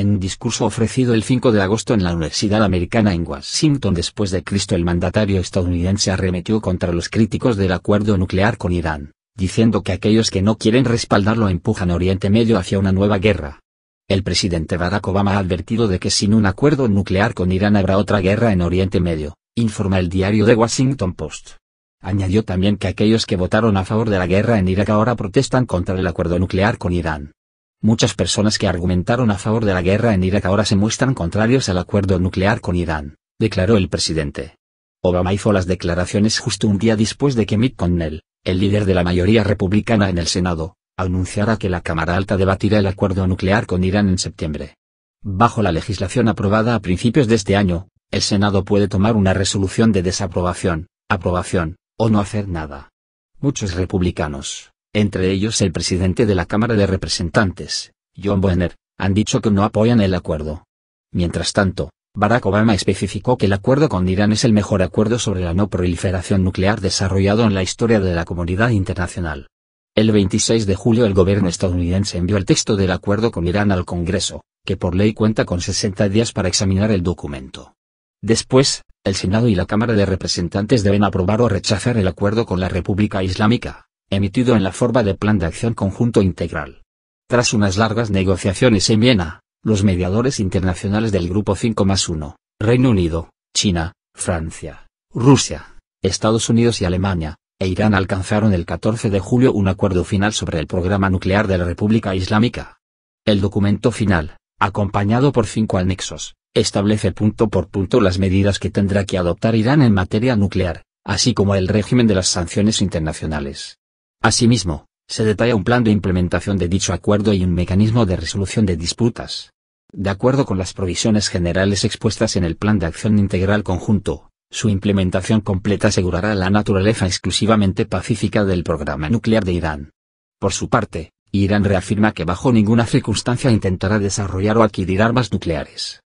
En discurso ofrecido el 5 de agosto en la Universidad Americana en Washington después de Cristo el mandatario estadounidense arremetió contra los críticos del acuerdo nuclear con Irán, diciendo que aquellos que no quieren respaldarlo empujan Oriente Medio hacia una nueva guerra. El presidente Barack Obama ha advertido de que sin un acuerdo nuclear con Irán habrá otra guerra en Oriente Medio, informa el diario The Washington Post. Añadió también que aquellos que votaron a favor de la guerra en Irak ahora protestan contra el acuerdo nuclear con Irán. Muchas personas que argumentaron a favor de la guerra en Irak ahora se muestran contrarios al acuerdo nuclear con Irán, declaró el presidente. Obama hizo las declaraciones justo un día después de que Mitt Connell, el líder de la mayoría republicana en el Senado, anunciara que la Cámara Alta debatirá el acuerdo nuclear con Irán en septiembre. Bajo la legislación aprobada a principios de este año, el Senado puede tomar una resolución de desaprobación, aprobación, o no hacer nada. Muchos republicanos, entre ellos el presidente de la Cámara de Representantes, John Boehner, han dicho que no apoyan el acuerdo. Mientras tanto, Barack Obama especificó que el acuerdo con Irán es el mejor acuerdo sobre la no proliferación nuclear desarrollado en la historia de la comunidad internacional. El 26 de julio el gobierno estadounidense envió el texto del acuerdo con Irán al Congreso, que por ley cuenta con 60 días para examinar el documento. Después, el Senado y la Cámara de Representantes deben aprobar o rechazar el acuerdo con la República Islámica, emitido en la forma de Plan de Acción Conjunto Integral. Tras unas largas negociaciones en Viena, los mediadores internacionales del Grupo 5 más 1, Reino Unido, China, Francia, Rusia, Estados Unidos y Alemania, e Irán alcanzaron el 14 de julio un acuerdo final sobre el programa nuclear de la República Islámica. El documento final, acompañado por cinco anexos, establece punto por punto las medidas que tendrá que adoptar Irán en materia nuclear, así como el régimen de las sanciones internacionales. Asimismo, se detalla un plan de implementación de dicho acuerdo y un mecanismo de resolución de disputas. De acuerdo con las provisiones generales expuestas en el Plan de Acción Integral Conjunto, su implementación completa asegurará la naturaleza exclusivamente pacífica del programa nuclear de Irán. Por su parte, Irán reafirma que bajo ninguna circunstancia intentará desarrollar o adquirir armas nucleares.